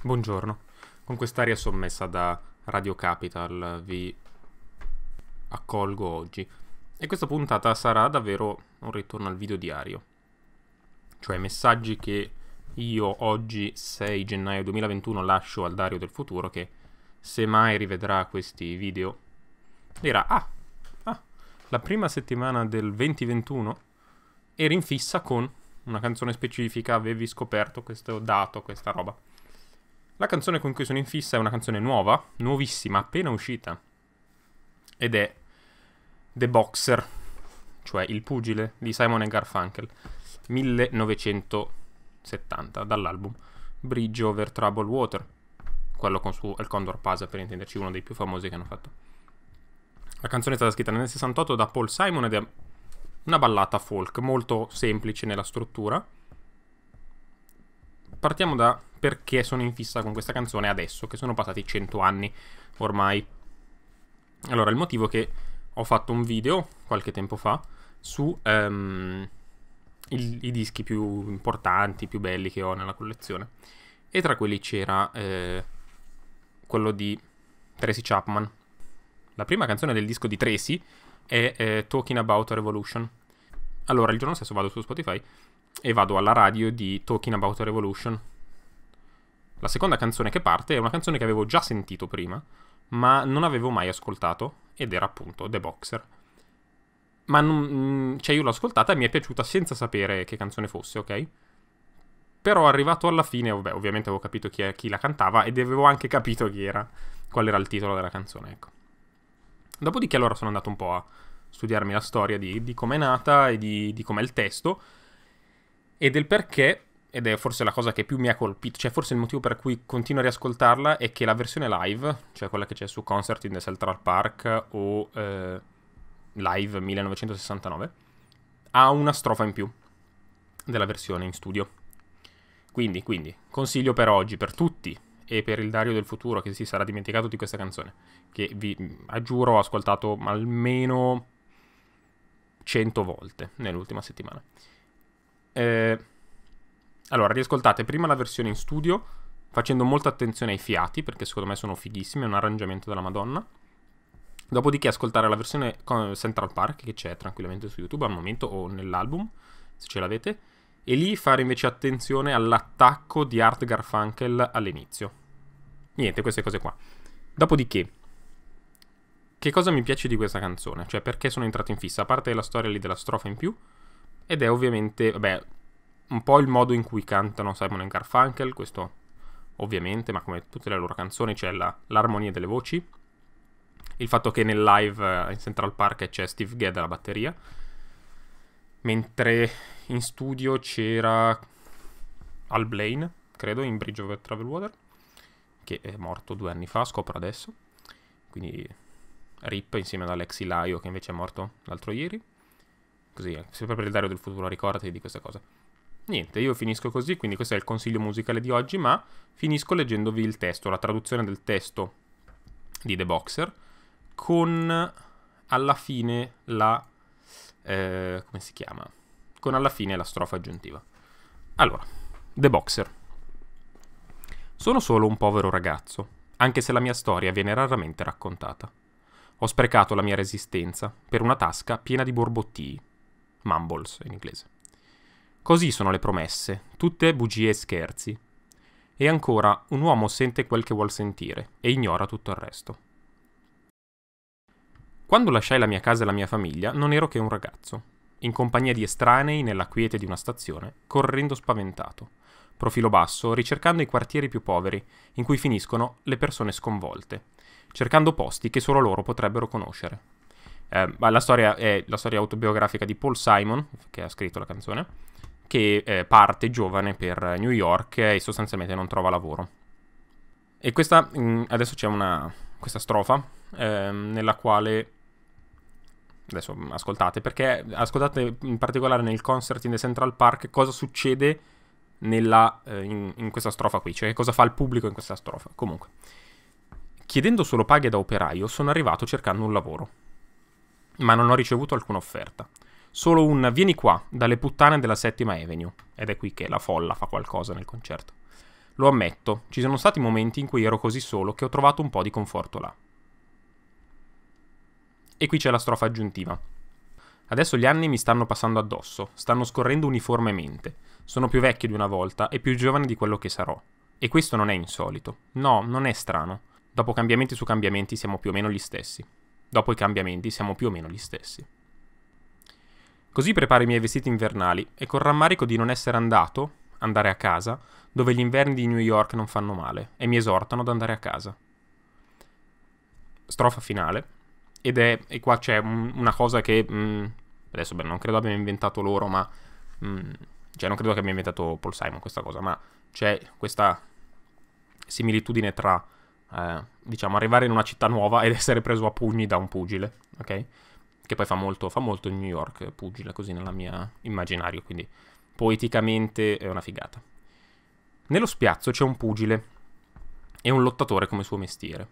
Buongiorno, con quest'aria sommessa da Radio Capital vi accolgo oggi e questa puntata sarà davvero un ritorno al video diario, cioè messaggi che io oggi 6 gennaio 2021 lascio al Dario del futuro che se mai rivedrà questi video dirà ah, ah la prima settimana del 2021 era in fissa con una canzone specifica, avevi scoperto questo dato, questa roba. La canzone con cui sono in fissa è una canzone nuova, nuovissima, appena uscita. Ed è The Boxer, cioè Il pugile di Simon e Garfunkel, 1970, dall'album Bridge Over Troubled Water, quello con su El Condor Pasa per intenderci, uno dei più famosi che hanno fatto. La canzone è stata scritta nel 68 da Paul Simon ed è una ballata folk, molto semplice nella struttura. Partiamo da perché sono in fissa con questa canzone adesso, che sono passati 100 anni ormai. Allora, il motivo è che ho fatto un video qualche tempo fa su um, il, i dischi più importanti, più belli che ho nella collezione. E tra quelli c'era eh, quello di Tracy Chapman. La prima canzone del disco di Tracy è eh, Talking About a Revolution. Allora, il giorno stesso vado su Spotify e vado alla radio di Talking About a Revolution, la seconda canzone che parte è una canzone che avevo già sentito prima, ma non avevo mai ascoltato, ed era appunto The Boxer. Ma non, mm, cioè io l'ho ascoltata e mi è piaciuta senza sapere che canzone fosse, ok? Però arrivato alla fine, vabbè, ovviamente avevo capito chi, è, chi la cantava ed avevo anche capito chi era, qual era il titolo della canzone, ecco. Dopodiché allora sono andato un po' a studiarmi la storia di, di com'è nata e di, di com'è il testo e del perché ed è forse la cosa che più mi ha colpito, cioè forse il motivo per cui continuo a riascoltarla è che la versione live, cioè quella che c'è su Concert in the Central Park o eh, Live 1969, ha una strofa in più della versione in studio. Quindi, quindi, consiglio per oggi, per tutti e per il Dario del futuro che si sarà dimenticato di questa canzone, che vi mm, aggiuro ho ascoltato almeno 100 volte nell'ultima settimana. Eh allora, riascoltate prima la versione in studio, facendo molta attenzione ai fiati, perché secondo me sono fighissimi, è un arrangiamento della Madonna. Dopodiché ascoltare la versione Central Park, che c'è tranquillamente su YouTube al momento, o nell'album, se ce l'avete. E lì fare invece attenzione all'attacco di Art Garfunkel all'inizio. Niente, queste cose qua. Dopodiché, che cosa mi piace di questa canzone? Cioè, perché sono entrato in fissa? A parte la storia lì della strofa in più, ed è ovviamente, vabbè, un po' il modo in cui cantano Simon e Garfunkel, questo ovviamente, ma come tutte le loro canzoni c'è la, l'armonia delle voci, il fatto che nel live eh, in Central Park c'è Steve Gadd alla batteria, mentre in studio c'era Al Blaine, credo, in Bridge over Travel Water, che è morto due anni fa, scopro adesso, quindi Rip insieme ad Alexi Laio che invece è morto l'altro ieri, così eh, sempre per il Dario del futuro ricordati di questa cosa niente, io finisco così, quindi questo è il consiglio musicale di oggi, ma finisco leggendovi il testo, la traduzione del testo di The Boxer, con alla fine la... Eh, come si chiama? Con alla fine la strofa aggiuntiva. Allora, The Boxer. Sono solo un povero ragazzo, anche se la mia storia viene raramente raccontata. Ho sprecato la mia resistenza per una tasca piena di borbottii, mumbles in inglese Così sono le promesse, tutte bugie e scherzi. E ancora, un uomo sente quel che vuol sentire e ignora tutto il resto. Quando lasciai la mia casa e la mia famiglia, non ero che un ragazzo, in compagnia di estranei nella quiete di una stazione, correndo spaventato, profilo basso, ricercando i quartieri più poveri, in cui finiscono le persone sconvolte, cercando posti che solo loro potrebbero conoscere. Eh, la storia è la storia autobiografica di Paul Simon, che ha scritto la canzone, che eh, parte giovane per New York e sostanzialmente non trova lavoro. E questa, mm, adesso c'è una, questa strofa ehm, nella quale adesso mm, ascoltate, perché ascoltate in particolare nel concert in the Central Park cosa succede nella, eh, in, in, questa strofa qui, cioè cosa fa il pubblico in questa strofa. Comunque, chiedendo solo paghe da operaio, sono arrivato cercando un lavoro, ma non ho ricevuto alcuna offerta solo un vieni qua dalle puttane della settima Avenue. Ed è qui che la folla fa qualcosa nel concerto. Lo ammetto, ci sono stati momenti in cui ero così solo che ho trovato un po' di conforto là. E qui c'è la strofa aggiuntiva. Adesso gli anni mi stanno passando addosso, stanno scorrendo uniformemente. Sono più vecchio di una volta e più giovane di quello che sarò. E questo non è insolito. No, non è strano. Dopo cambiamenti su cambiamenti siamo più o meno gli stessi. Dopo i cambiamenti siamo più o meno gli stessi. Così preparo i miei vestiti invernali e col rammarico di non essere andato, andare a casa, dove gli inverni di New York non fanno male e mi esortano ad andare a casa. Strofa finale. Ed è, e qua c'è una cosa che, mh, mm, adesso beh, non credo abbiano inventato loro, ma, mh, mm, cioè non credo che abbia inventato Paul Simon questa cosa, ma c'è questa similitudine tra, eh, diciamo, arrivare in una città nuova ed essere preso a pugni da un pugile, ok? che poi fa molto, fa molto New York, pugila così nella mia immaginario, quindi poeticamente è una figata. Nello spiazzo c'è un pugile e un lottatore come suo mestiere,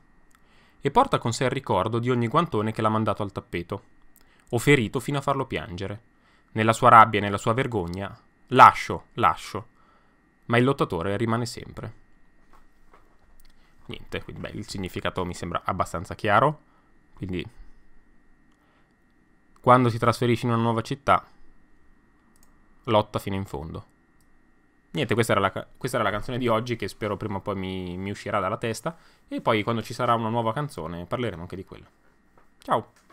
e porta con sé il ricordo di ogni guantone che l'ha mandato al tappeto, o ferito fino a farlo piangere. Nella sua rabbia e nella sua vergogna, lascio, lascio, ma il lottatore rimane sempre. Niente, quindi beh, il significato mi sembra abbastanza chiaro, quindi quando si trasferisce in una nuova città, lotta fino in fondo. Niente, questa era, la, questa era la canzone di oggi che spero prima o poi mi, mi uscirà dalla testa. E poi quando ci sarà una nuova canzone parleremo anche di quella. Ciao!